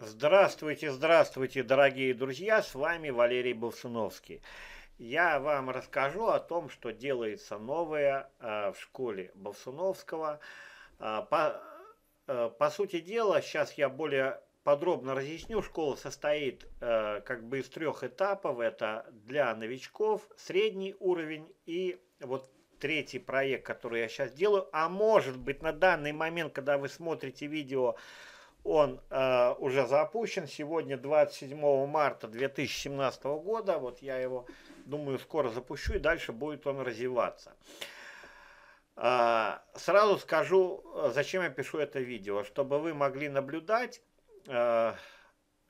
Здравствуйте, здравствуйте, дорогие друзья, с вами Валерий Бовсуновский. Я вам расскажу о том, что делается новое э, в школе Бовсуновского. Э, по, э, по сути дела, сейчас я более подробно разъясню, школа состоит как бы из трех этапов. Это для новичков, средний уровень и вот третий проект, который я сейчас делаю. А может быть на данный момент, когда вы смотрите видео, он э, уже запущен сегодня 27 марта 2017 года. Вот я его, думаю, скоро запущу и дальше будет он развиваться. Э, сразу скажу, э, зачем я пишу это видео. Чтобы вы могли наблюдать, э,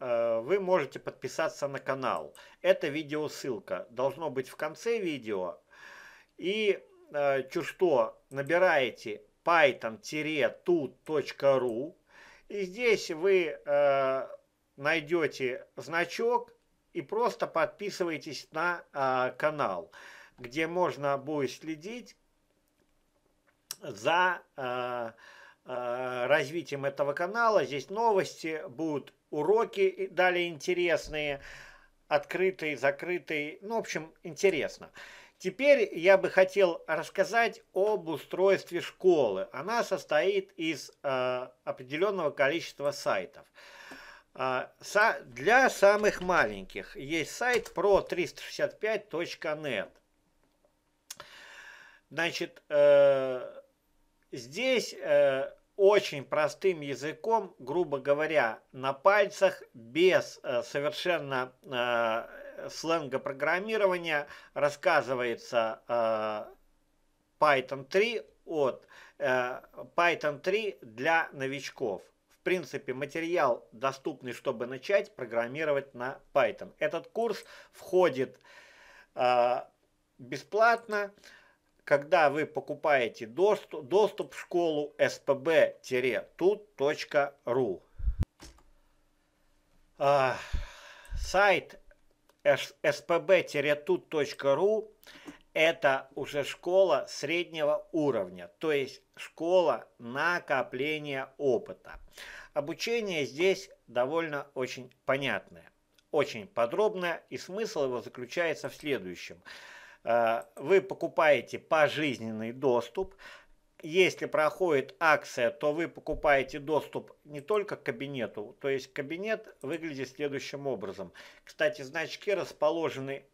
э, вы можете подписаться на канал. Это видео ссылка. Должно быть в конце видео. И э, что, набираете python-tut.ru и здесь вы э, найдете значок и просто подписывайтесь на э, канал, где можно будет следить за э, э, развитием этого канала. Здесь новости, будут уроки и далее интересные, открытые, закрытые. Ну, в общем, интересно. Интересно. Теперь я бы хотел рассказать об устройстве школы. Она состоит из э, определенного количества сайтов. Э, со, для самых маленьких есть сайт pro365.net. Значит, э, здесь э, очень простым языком, грубо говоря, на пальцах, без э, совершенно э, сленга программирования рассказывается э, Python 3 от э, Python 3 для новичков. В принципе, материал доступный, чтобы начать программировать на Python. Этот курс входит э, бесплатно, когда вы покупаете доступ, доступ в школу spb-tut.ru. Сайт spb-tut.ru это уже школа среднего уровня, то есть школа накопления опыта. Обучение здесь довольно очень понятное, очень подробное, и смысл его заключается в следующем. Э, вы покупаете пожизненный доступ – если проходит акция, то вы покупаете доступ не только к кабинету, то есть кабинет выглядит следующим образом. Кстати, значки расположены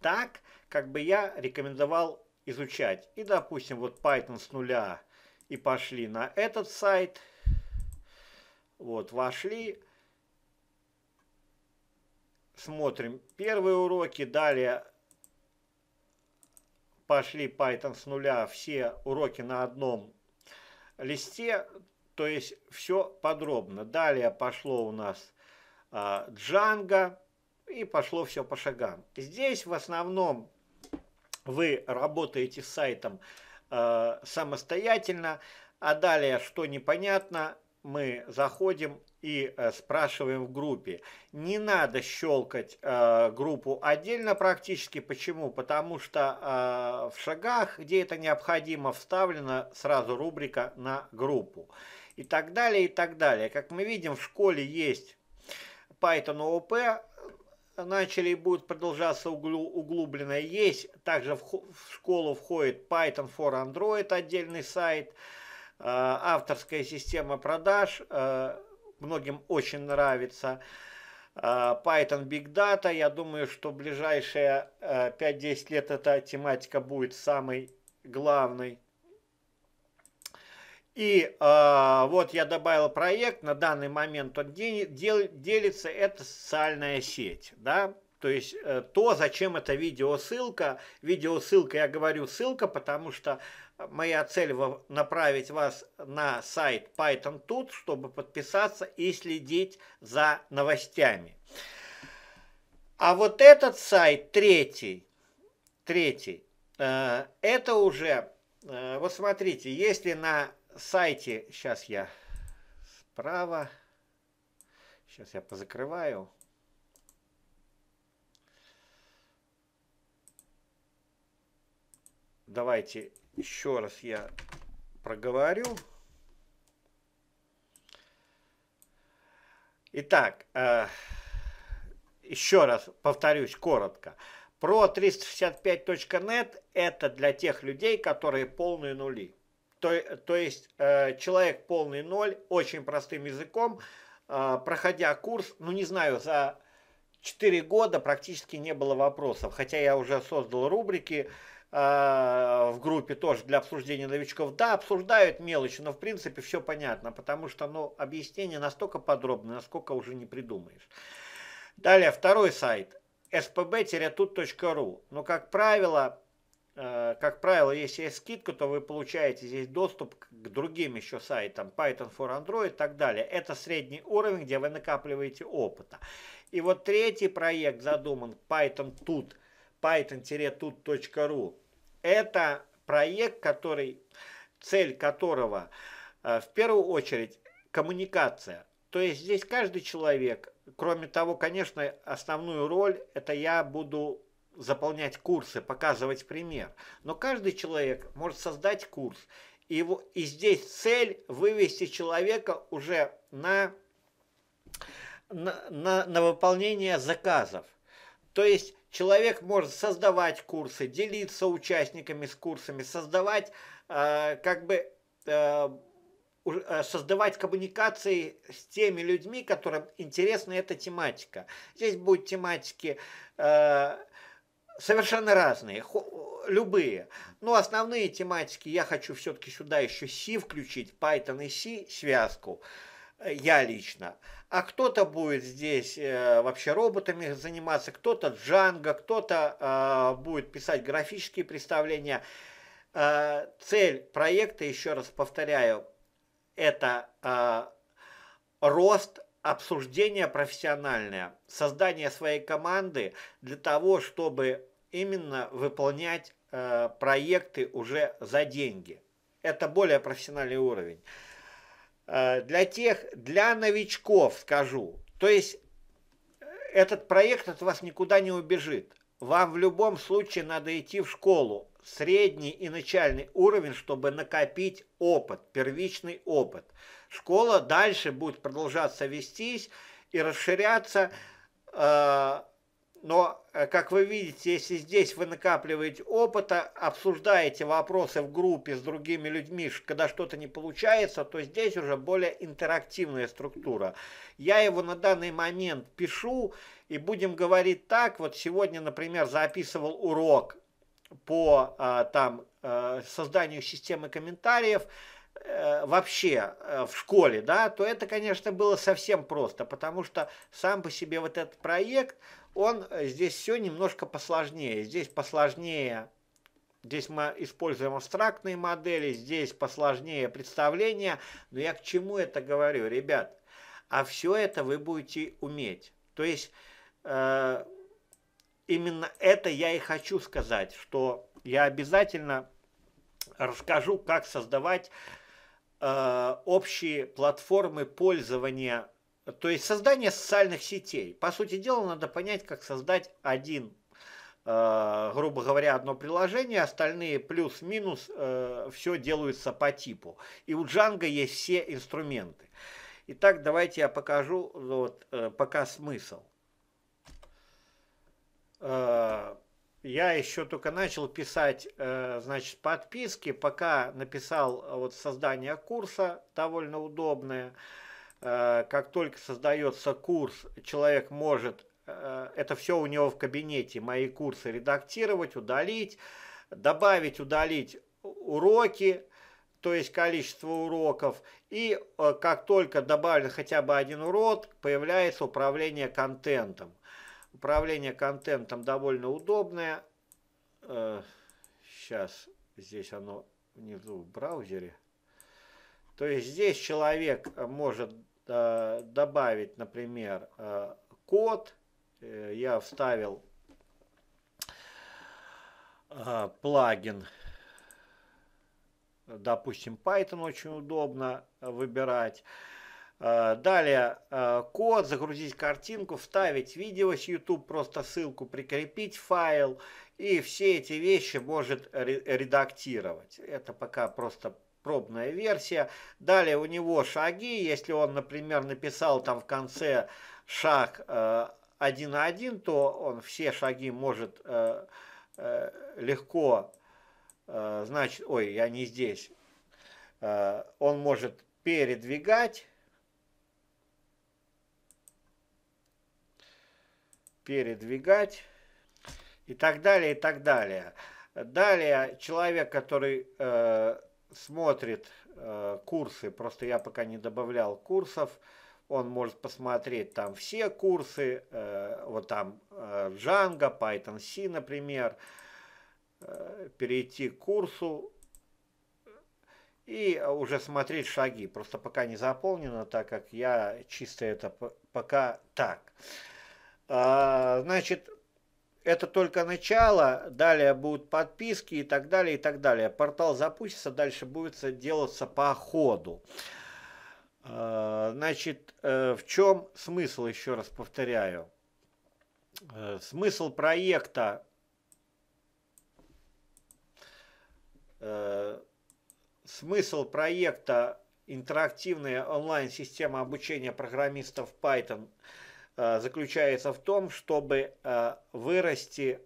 так, как бы я рекомендовал изучать. И, допустим, вот Python с нуля и пошли на этот сайт. Вот, вошли. Смотрим первые уроки, далее пошли Python с нуля, все уроки на одном листе, то есть все подробно. Далее пошло у нас а, Django и пошло все по шагам. Здесь в основном вы работаете с сайтом а, самостоятельно, а далее, что непонятно, мы заходим и э, спрашиваем в группе. Не надо щелкать э, группу отдельно практически. Почему? Потому что э, в шагах, где это необходимо, вставлена сразу рубрика на группу. И так далее, и так далее. Как мы видим, в школе есть Python OOP начали и будут продолжаться углубленно. Есть, также в, в школу входит Python for Android, отдельный сайт, э, авторская система продаж, э, многим очень нравится. Э, Python Big Data, я думаю, что ближайшие 5-10 э, лет эта тематика будет самой главной. И э, вот я добавил проект, на данный момент он дел, делится, это социальная сеть, да, то есть э, то, зачем это видеосылка, видеосылка, я говорю ссылка, потому что моя цель направить вас на сайт Python Тут, чтобы подписаться и следить за новостями. А вот этот сайт, третий, третий, э, это уже, э, вот смотрите, если на сайте, сейчас я справа, сейчас я позакрываю, давайте еще раз я проговорю. Итак, э, еще раз повторюсь коротко. Про 365.net это для тех людей, которые полные нули. То, то есть э, человек полный ноль, очень простым языком, э, проходя курс, ну не знаю, за 4 года практически не было вопросов. Хотя я уже создал рубрики, э, Э, в группе тоже для обсуждения новичков. Да, обсуждают мелочи, но в принципе все понятно, потому что ну, объяснение настолько подробное, насколько уже не придумаешь. Далее, второй сайт spb-tut.ru. Но, ну, как правило, э, как правило, если есть скидка, то вы получаете здесь доступ к другим еще сайтам, Python for Android и так далее. Это средний уровень, где вы накапливаете опыта. И вот третий проект задуман, Python Tut.ru python-tut.ru. Это проект, который, цель которого э, в первую очередь коммуникация. То есть здесь каждый человек, кроме того, конечно, основную роль это я буду заполнять курсы, показывать пример. Но каждый человек может создать курс. И, его, и здесь цель вывести человека уже на, на, на, на выполнение заказов. То есть Человек может создавать курсы, делиться участниками с курсами, создавать э, как бы э, э, создавать коммуникации с теми людьми, которым интересна эта тематика. Здесь будут тематики э, совершенно разные, любые. Но основные тематики я хочу все-таки сюда еще C включить, Python и C связку, э, я лично а кто-то будет здесь э, вообще роботами заниматься, кто-то джанго, кто-то э, будет писать графические представления. Э, цель проекта, еще раз повторяю, это э, рост обсуждение профессиональное, создание своей команды для того, чтобы именно выполнять э, проекты уже за деньги. Это более профессиональный уровень. Э, для тех, для новичков скажу. То есть э, этот проект от вас никуда не убежит. Вам в любом случае надо идти в школу, средний и начальный уровень, чтобы накопить опыт, первичный опыт. Школа дальше будет продолжаться вестись и расширяться э, но, э, как вы видите, если здесь вы накапливаете опыта, обсуждаете вопросы в группе с другими людьми, когда что-то не получается, то здесь уже более интерактивная структура. Я его на данный момент пишу, и будем говорить так, вот сегодня, например, записывал урок по а, там, э, созданию системы комментариев, Э, вообще э, в школе, да, то это, конечно, было совсем просто, потому что сам по себе вот этот проект, он э, здесь все немножко посложнее. Здесь посложнее, здесь мы используем абстрактные модели, здесь посложнее представление, но я к чему это говорю, ребят? А все это вы будете уметь. То есть э, именно это я и хочу сказать, что я обязательно расскажу, как создавать Э, общие платформы пользования, то есть создание социальных сетей. По сути дела, надо понять, как создать один, э, грубо говоря, одно приложение, остальные плюс-минус э, все делается по типу. И у Django есть все инструменты. Итак, давайте я покажу вот, пока смысл я еще только начал писать, э, значит, подписки, пока написал э, вот создание курса, довольно удобное. Э, как только создается курс, человек может, это все у него в кабинете, мои курсы редактировать, удалить, добавить, удалить уроки, то есть количество уроков. И как только добавлен хотя бы один урок, появляется управление контентом. Управление контентом довольно удобное. Сейчас э, здесь оно внизу в браузере. То есть здесь человек может э, добавить, например, э, код. Я вставил плагин. Допустим, Python очень удобно выбирать. Э, далее э, код, загрузить картинку, вставить видео с YouTube, просто ссылку прикрепить, файл. И все эти вещи может редактировать. Это пока просто пробная версия. Далее у него шаги. Если он, например, написал там в конце шаг 1.1, э, то он все шаги может легко, значит, ой, я не здесь, он может передвигать передвигать и так далее, и так далее. Далее человек, который э, смотрит э, курсы, просто я пока не добавлял курсов, он может посмотреть там все курсы, э, вот там э, Django, Python C, например, э, перейти к курсу и уже смотреть шаги. Просто пока не заполнено, так как я чисто это пока так. А, значит, это только начало, далее будут подписки и так далее, и так далее. Портал запустится, дальше будет делаться по ходу. А, значит, э, в чем смысл, еще раз повторяю. Э, смысл проекта э, смысл проекта интерактивная онлайн-система обучения программистов Python – Э, заключается в том, чтобы э, вырасти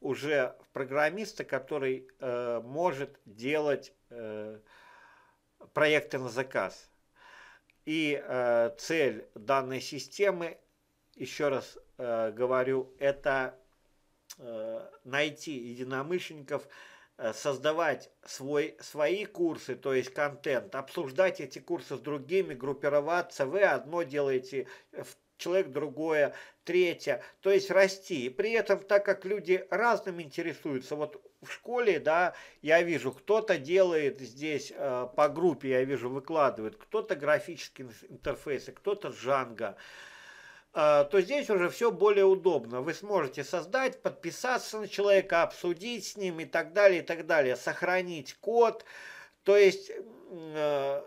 уже в программиста, который э, может делать проекты на заказ. И цель данной системы, еще раз говорю, это найти единомышленников, создавать свой, свои курсы, то есть контент, обсуждать эти курсы с другими, группироваться. Вы одно делаете в человек другое, третье, то есть расти. И при этом, так как люди разным интересуются, вот в школе, да, я вижу, кто-то делает здесь э, по группе, я вижу, выкладывает, кто-то графические интерфейсы, а кто-то жанга, э, то здесь уже все более удобно. Вы сможете создать, подписаться на человека, обсудить с ним и так далее, и так далее, сохранить код. То есть, э,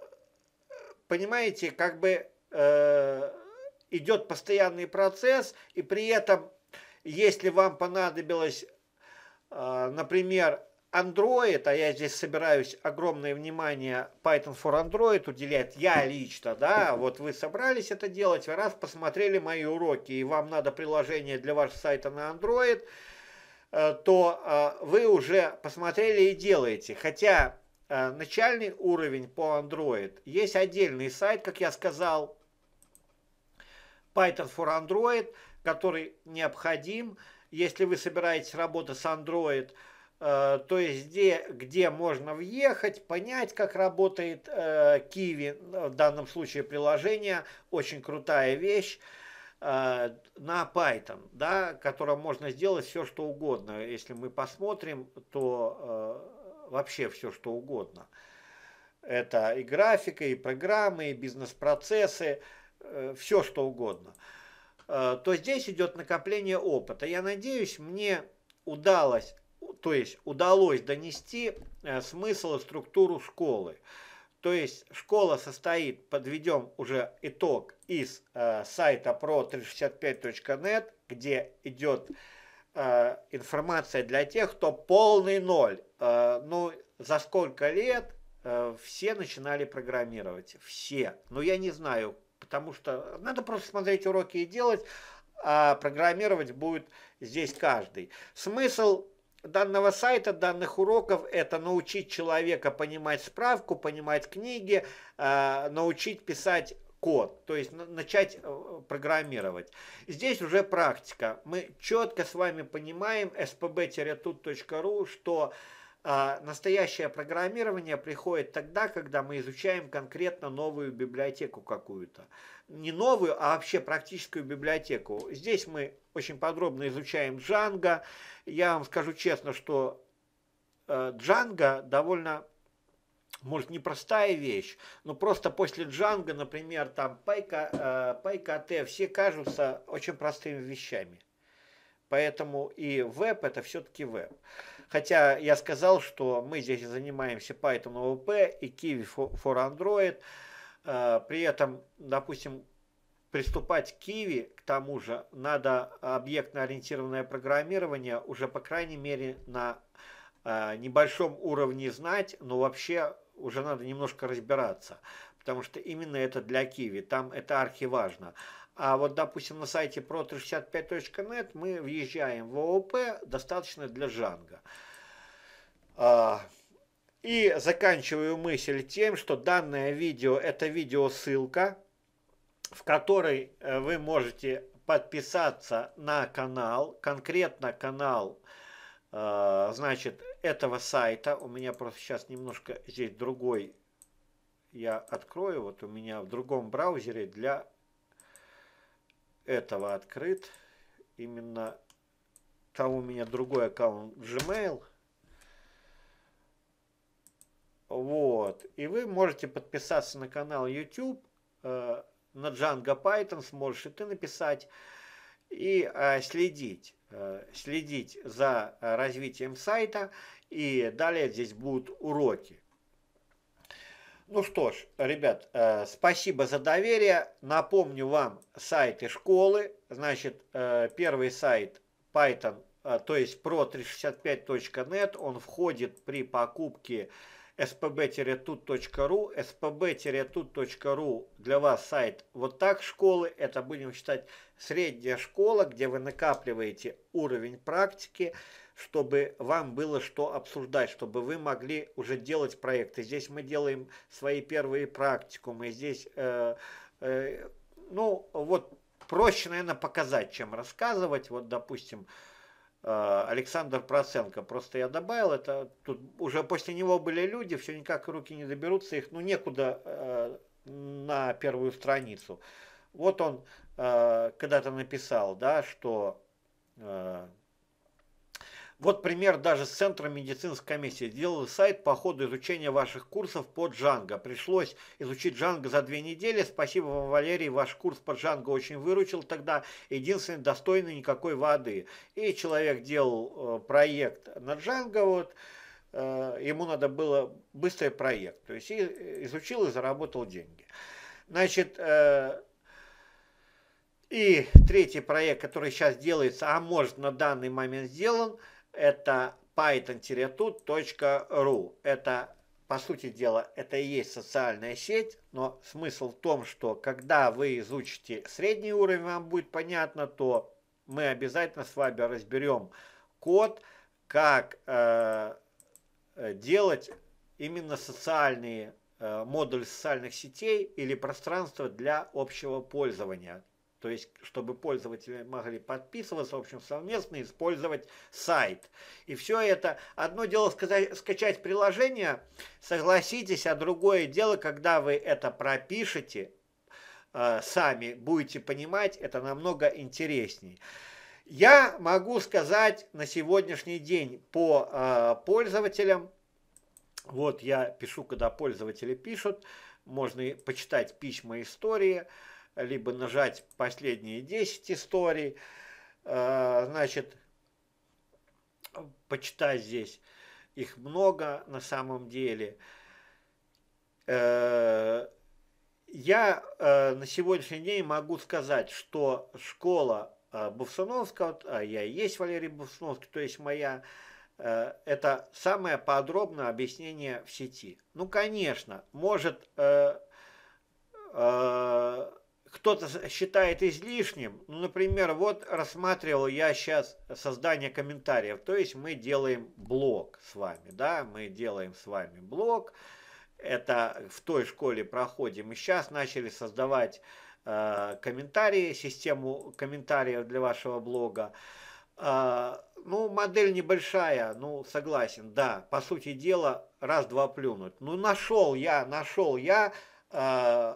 понимаете, как бы... Э, идет постоянный процесс, и при этом, если вам понадобилось, э, например, Android, а я здесь собираюсь огромное внимание Python for Android уделять, я лично, да, вот вы собрались это делать, раз посмотрели мои уроки, и вам надо приложение для вашего сайта на Android, э, то э, вы уже посмотрели и делаете. Хотя начальный уровень по Android, есть отдельный сайт, как я сказал, Python for Android, который необходим, если вы собираетесь работать с Android, э, то есть где, где можно въехать, понять, как работает э, Kiwi, в данном случае приложение, очень крутая вещь э, на Python, да, которым можно сделать все, что угодно. Если мы посмотрим, то э, вообще все, что угодно. Это и графика, и программы, и бизнес-процессы, Э, все что угодно, э, то здесь идет накопление опыта. Я надеюсь, мне удалось, то есть удалось донести э, смысл и структуру школы. То есть школа состоит, подведем уже итог из э, сайта pro365.net, где идет информация для тех, кто полный ноль. ну, за сколько лет все начинали программировать? Все. Но я не знаю, потому что надо просто смотреть уроки и делать, а программировать будет здесь каждый. Смысл данного сайта, данных уроков – это научить человека понимать справку, понимать книги, а, научить писать код, то есть начать э, программировать. Здесь уже практика. Мы четко с вами понимаем spb-tut.ru, что а, настоящее программирование приходит тогда, когда мы изучаем конкретно новую библиотеку какую-то. Не новую, а вообще практическую библиотеку. Здесь мы очень подробно изучаем Django. Я вам скажу честно, что э, Django довольно может, непростая вещь, но просто после Django, например, там Пайка, PyKT, э, все кажутся очень простыми вещами. Поэтому и веб – это все-таки веб. Хотя я сказал, что мы здесь занимаемся Python OOP и Kiwi for Android. Э, при этом, допустим, приступать к Киви, к тому же, надо объектно-ориентированное программирование уже, по крайней мере, на э, небольшом уровне знать, но вообще уже надо немножко разбираться, потому что именно это для Киви, там это архиважно. важно. А вот, допустим, на сайте pro365.net мы въезжаем в ООП, достаточно для жанга. А, и заканчиваю мысль тем, что данное видео – это видеосылка, в которой э, вы можете подписаться на канал, конкретно канал, э, значит, этого сайта. У меня просто сейчас немножко здесь другой, я открою, вот у меня в другом браузере для этого открыт. Именно там у меня другой аккаунт Gmail. Вот. И вы можете подписаться на канал YouTube, э, на Django Python сможешь и ты написать, и э, следить, э, следить за э, развитием сайта. И далее здесь будут уроки. Ну что ж, ребят, э, спасибо за доверие. Напомню вам сайты школы. Значит, э, первый сайт Python, э, то есть pro365.net, он входит при покупке spb-tut.ru. spb-tut.ru для вас сайт вот так школы. Это будем считать средняя школа, где вы накапливаете уровень практики чтобы вам было что обсуждать, чтобы вы могли уже делать проекты. Здесь мы делаем свои первые практикумы, здесь, э, э, ну, вот проще, наверное, показать, чем рассказывать. Вот, допустим, э, Александр Проценко. Просто я добавил это. Тут уже после него были люди, все никак руки не доберутся, их ну некуда э, на первую страницу. Вот он э, когда-то написал, да, что э, вот пример даже с Центром медицинской комиссии. Сделал сайт по ходу изучения ваших курсов по Джанго. Пришлось изучить Джанго за две недели. Спасибо вам, Валерий, ваш курс по Джанго очень выручил тогда. Единственный достойный никакой воды. И человек делал э, проект на Джанго, вот, э, ему надо было быстрый проект. То есть и э, изучил и заработал деньги. Значит, и третий проект, который сейчас делается, а может на данный момент сделан – это python-tut.ru. Это, по сути дела, это и есть социальная сеть, но смысл в том, что когда вы изучите средний уровень, вам будет понятно, то мы обязательно с вами разберем код, как э, делать именно социальные э, модуль социальных сетей или пространство для общего пользования то есть чтобы пользователи могли подписываться, в общем, совместно использовать сайт. И все это, одно дело сказать, скачать приложение, согласитесь, а другое дело, когда вы это пропишете, э, сами будете понимать, это намного интереснее. Я могу сказать на сегодняшний день по э, пользователям, вот я пишу, когда пользователи пишут, можно почитать письма истории, либо нажать последние 10 историй, э, значит, почитать здесь. Их много на самом деле. Э, я э, на сегодняшний день могу сказать, что школа Бувсуновского, а я и есть Валерий Бувсуновский, то есть моя, это самое подробное объяснение в сети. Ну, конечно, может кто-то считает излишним, ну, например, вот рассматривал я сейчас создание комментариев, то есть мы делаем блог с вами, да, мы делаем с вами блог, это в той школе проходим, и сейчас начали создавать э, комментарии, систему комментариев для вашего блога, э, ну, модель небольшая, ну, согласен, да, по сути дела, раз-два плюнуть, ну, нашел я, нашел я, э,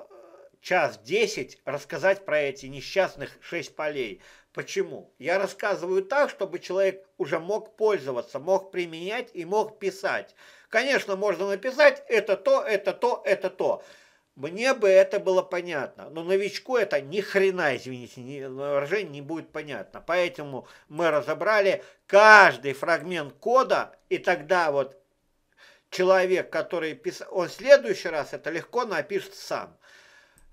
час десять рассказать про эти несчастных шесть полей. Почему? Я рассказываю так, чтобы человек уже мог пользоваться, мог применять и мог писать. Конечно, можно написать это то, это то, это то. Мне бы это было понятно, но новичку это ни хрена, извините, ни, выражение не будет понятно. Поэтому мы разобрали каждый фрагмент кода, и тогда вот человек, который писал, он в следующий раз это легко напишет сам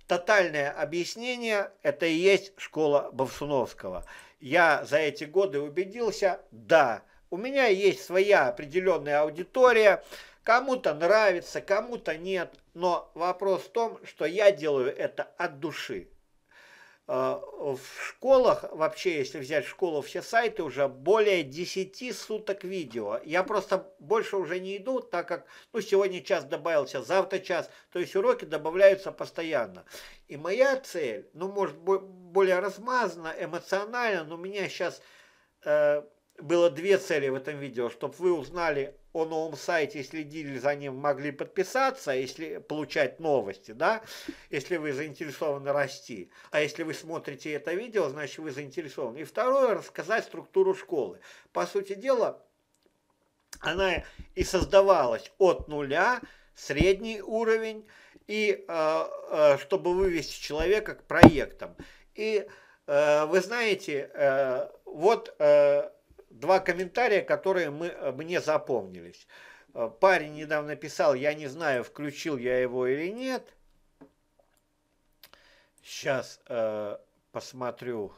тотальное объяснение – это и есть школа Бовсуновского. Я за эти годы убедился, да, у меня есть своя определенная аудитория, кому-то нравится, кому-то нет, но вопрос в том, что я делаю это от души. Э, в школах, вообще, если взять школу, все сайты уже более 10 суток видео. Я просто больше уже не иду, так как, ну, сегодня час добавился, завтра час, то есть уроки добавляются постоянно. И моя цель, ну, может, более размазана, эмоционально, но у меня сейчас э, было две цели в этом видео, чтобы вы узнали о новом сайте следили за ним, могли подписаться, если получать новости, да, если вы заинтересованы расти. А если вы смотрите это видео, значит вы заинтересованы. И второе, рассказать структуру школы. По сути дела, она и создавалась от нуля, средний уровень, и э, э, чтобы вывести человека к проектам. И э, вы знаете, вот два комментария, которые мы, э, мне запомнились. Э, парень недавно писал, я не знаю, включил я его или нет. Сейчас э, посмотрю.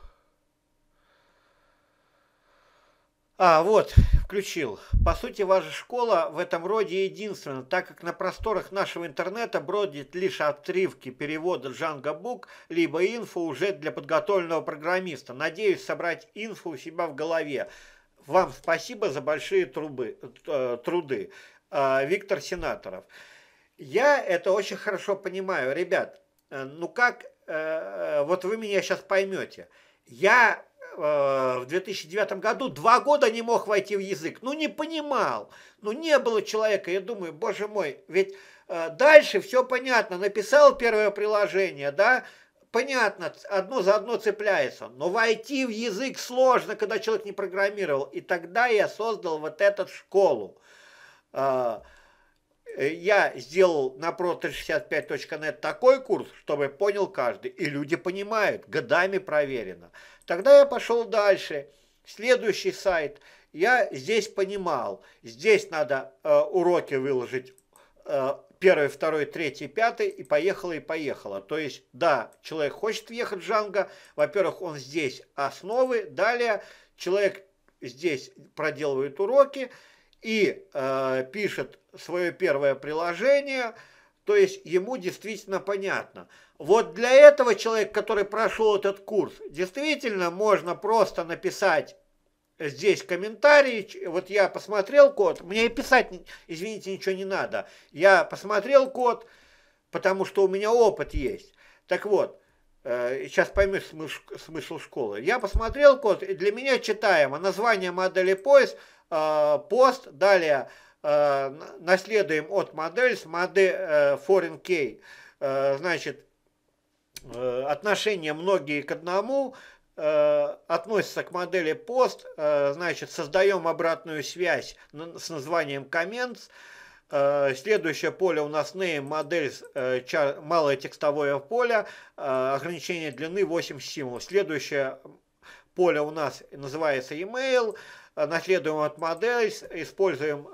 А, вот, включил. По сути, ваша школа в этом роде единственна, так как на просторах нашего интернета бродит лишь отрывки перевода Джанго Бук, либо инфо уже для подготовленного программиста. Надеюсь собрать инфу у себя в голове. Вам спасибо за большие трубы, э, труды, а, Виктор Сенаторов. Я это очень хорошо понимаю, ребят. Э, ну как, э, вот вы меня сейчас поймете. Я в 2009 году два года не мог войти в язык. Ну, не понимал. Ну, не было человека. Я думаю, боже мой, ведь дальше все понятно. Написал первое приложение, да, понятно, одно за одно цепляется, но войти в язык сложно, когда человек не программировал. И тогда я создал вот эту школу. А, э, я сделал на pro365.net такой курс, чтобы понял каждый. И люди понимают, годами проверено. Тогда я пошел дальше. Следующий сайт. Я здесь понимал. Здесь надо э, уроки выложить э, первый, второй, третий, пятый, и поехала, и поехала. То есть, да, человек хочет въехать в Джанго, во-первых, он здесь основы, далее человек здесь проделывает уроки и э, пишет свое первое приложение, то есть ему действительно понятно. Вот для этого человек, который прошел этот курс, действительно можно просто написать здесь комментарий, вот я посмотрел код, мне и писать, извините, ничего не надо. Я посмотрел код, потому что у меня опыт есть. Так вот, э, сейчас поймешь смысл, смысл школы. Я посмотрел код, и для меня читаемо название модели поиск, э, пост, далее э, наследуем от модель с модель foreign key, значит, отношение многие к одному, Э, относится к модели пост, э, значит, создаем обратную связь с названием comments. Э, следующее поле у нас name, модель, малое текстовое поле, ограничение длины 8 символов. Следующее поле у нас называется email, наследуем от модели, используем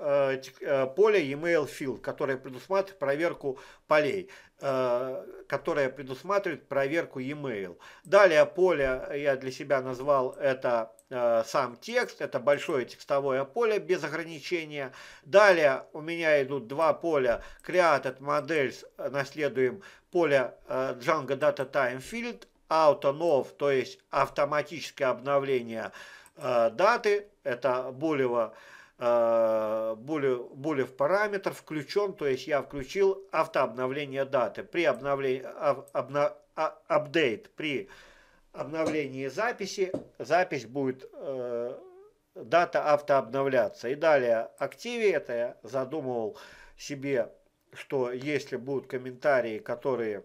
поле email field, которое предусматривает проверку полей. Э, которая предусматривает проверку e-mail. Далее поле я для себя назвал это э, сам текст, это большое текстовое поле без ограничения. Далее у меня идут два поля Create от Models, наследуем поле э, Django Data Time Field, Auto Nov, то есть автоматическое обновление даты, это Булева Э, более, более в параметр включен, то есть я включил автообновление даты. При обновлении, обна, а, апдейт при обновлении записи, запись будет, э, дата автообновляться. И далее активе, это я задумывал себе, что если будут комментарии, которые,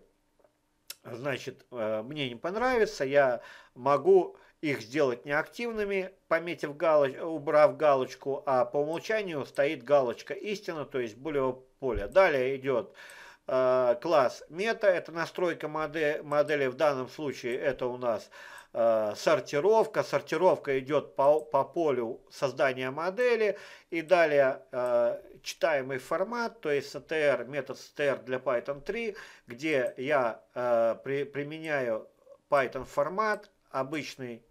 значит, э, мне не понравятся, я могу их сделать неактивными, пометив галоч... убрав галочку, а по умолчанию стоит галочка истина, то есть булевого поля. Далее идет э, класс мета, это настройка модели, модели, в данном случае это у нас э, сортировка, сортировка идет по, по полю создания модели и далее э, читаемый формат, то есть str, метод str для Python 3, где я э, при, применяю Python формат, обычный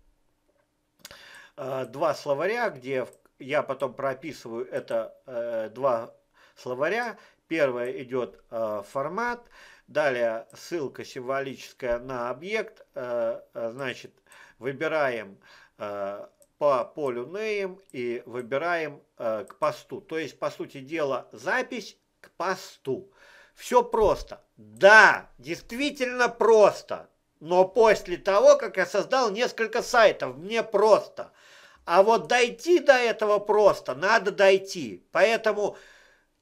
Э, два словаря, где я потом прописываю это э, два словаря. Первое идет э, формат, далее ссылка символическая на объект, значит, выбираем по полю name и выбираем э, к посту. То есть, по сути дела, запись к посту. Все просто. Да, действительно просто. Но после того, как я создал несколько сайтов, мне просто. А вот дойти до этого просто, надо дойти. Поэтому,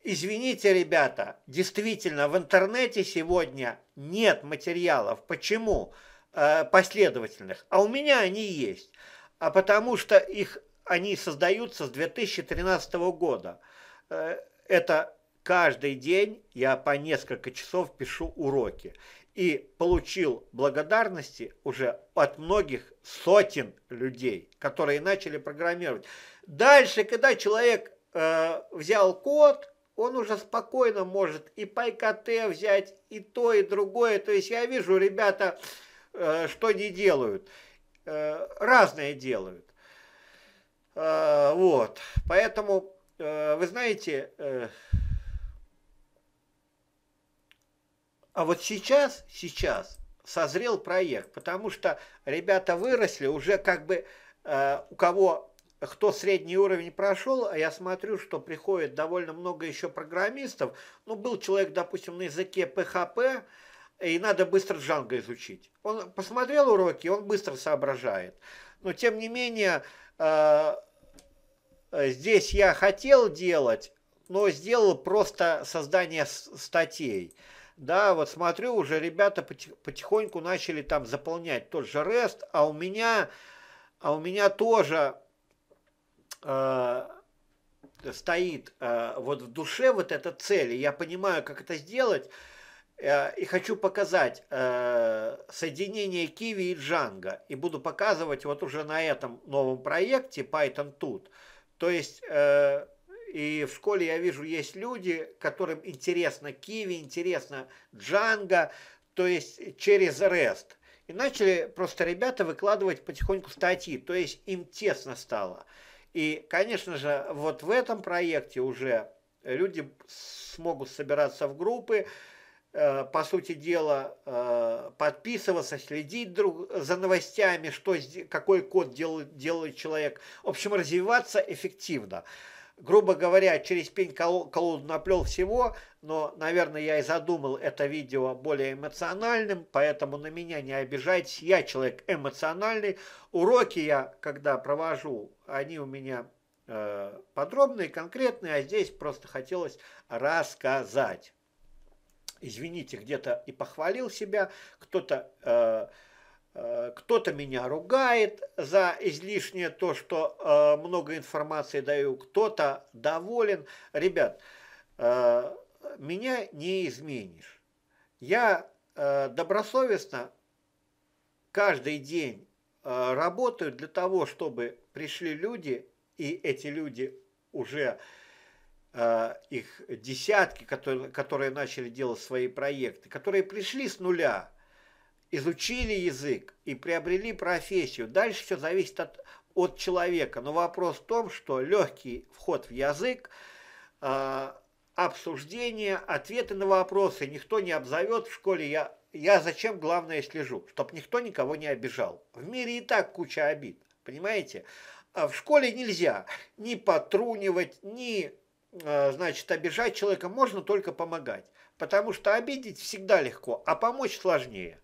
извините, ребята, действительно, в интернете сегодня нет материалов. Почему? Э, последовательных. А у меня они есть. А потому что их, они создаются с 2013 года. Э, это каждый день я по несколько часов пишу уроки и получил благодарности уже от многих сотен людей, которые начали программировать. Дальше, когда человек э, взял код, он уже спокойно может и PyKT взять, и то, и другое. То есть я вижу, ребята, э, что не делают. Э, разное делают. Э, вот. Поэтому, э, вы знаете... Э, А вот сейчас, сейчас созрел проект, потому что ребята выросли, уже как бы э, у кого, кто средний уровень прошел, а я смотрю, что приходит довольно много еще программистов, ну, был человек, допустим, на языке PHP, и надо быстро Джанго изучить. Он посмотрел уроки, он быстро соображает. Но, тем не менее, э, здесь я хотел делать, но сделал просто создание статей – да, вот смотрю, уже ребята потихоньку начали там заполнять тот же REST, а у меня, а у меня тоже э, стоит э, вот в душе вот эта цель, и я понимаю, как это сделать, э, и хочу показать э, соединение Киви и Джанга, и буду показывать вот уже на этом новом проекте Python тут, то есть... Э, и в школе я вижу, есть люди, которым интересно Киви, интересно Джанго, то есть через REST. И начали просто ребята выкладывать потихоньку статьи, то есть им тесно стало. И, конечно же, вот в этом проекте уже люди смогут собираться в группы, э, по сути дела, э, подписываться, следить друг за новостями, что, какой код делает, делает человек. В общем, развиваться эффективно грубо говоря, через пень колоду наплел всего, но, наверное, я и задумал это видео более эмоциональным, поэтому на меня не обижайтесь, я человек эмоциональный. Уроки я, когда провожу, они у меня э, подробные, конкретные, а здесь просто хотелось рассказать. Извините, где-то и похвалил себя, кто-то... Э, Э, кто-то меня ругает за излишнее то, что э, много информации даю, кто-то доволен. Ребят, э, меня не изменишь. Я добросовестно каждый день работаю для того, чтобы пришли люди, и эти люди уже их десятки, которые, которые начали делать свои проекты, которые пришли с нуля – изучили язык и приобрели профессию. Дальше все зависит от, от человека. Но вопрос в том, что легкий вход в язык, э, обсуждение, ответы на вопросы. Никто не обзовет в школе, я, я зачем главное слежу, чтобы никто никого не обижал. В мире и так куча обид, понимаете? А в школе нельзя ни потрунивать, ни э, значит, обижать человека, можно только помогать. Потому что обидеть всегда легко, а помочь сложнее.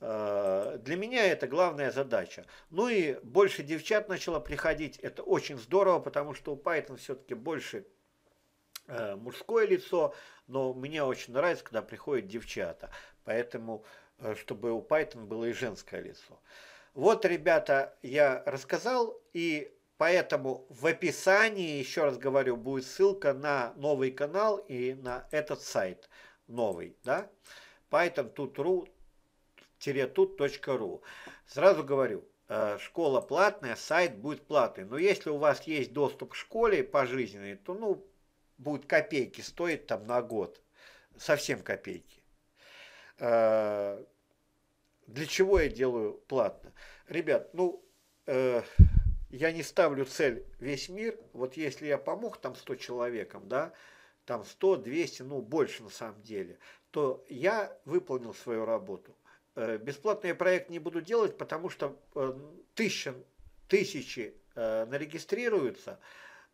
Э, для меня это главная задача. Ну и больше девчат начало приходить. Это очень здорово, потому что у Python все-таки больше э, мужское лицо, но мне очень нравится, когда приходят девчата. Поэтому, э, чтобы у Python было и женское лицо. Вот, ребята, я рассказал, и поэтому в описании, еще раз говорю, будет ссылка на новый канал и на этот сайт новый, да, python.ru тут.ру. Сразу говорю, э, школа платная, сайт будет платный. Но если у вас есть доступ к школе пожизненный, то ну будет копейки стоит там на год. Совсем копейки. Э, для чего я делаю платно? Ребят, ну, э, я не ставлю цель весь мир. Вот если я помог там 100 человекам, да, там 100, 200, ну, больше на самом деле, то я выполнил свою работу. Э, Бесплатный проект не буду делать, потому что э, тысячи, тысячи э, нарегистрируются,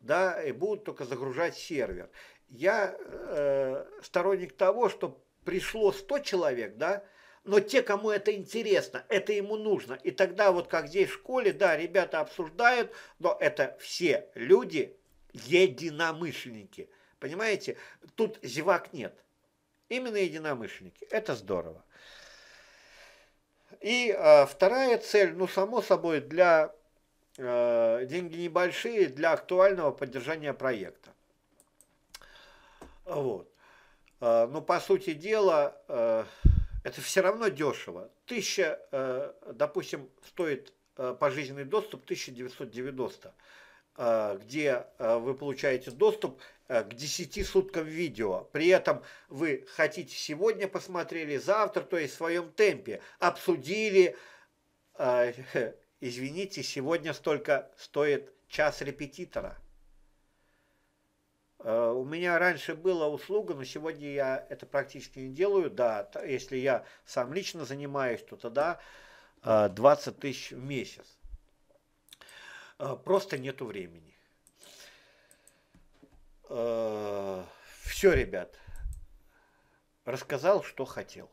да, и будут только загружать сервер. Я э, сторонник того, что пришло 100 человек, да, но те, кому это интересно, это ему нужно. И тогда вот как здесь в школе, да, ребята обсуждают, но это все люди единомышленники. Понимаете, тут зевак нет. Именно единомышленники. Это здорово. И э, вторая цель, ну, само собой, для э, деньги небольшие, для актуального поддержания проекта. Вот. Э, но, по сути дела, э, это все равно дешево. Тысяча, э, допустим, стоит э, пожизненный доступ 1990, э, где э, вы получаете доступ Э, к 10 суткам видео. При этом вы хотите сегодня посмотрели, завтра, то есть в своем темпе, обсудили. Э, извините, сегодня столько стоит час репетитора. Э, у меня раньше была услуга, но сегодня я это практически не делаю. Да, если я сам лично занимаюсь, то тогда э, 20 тысяч в месяц. Э, просто нету времени. Э, Все, ребят, рассказал, что хотел.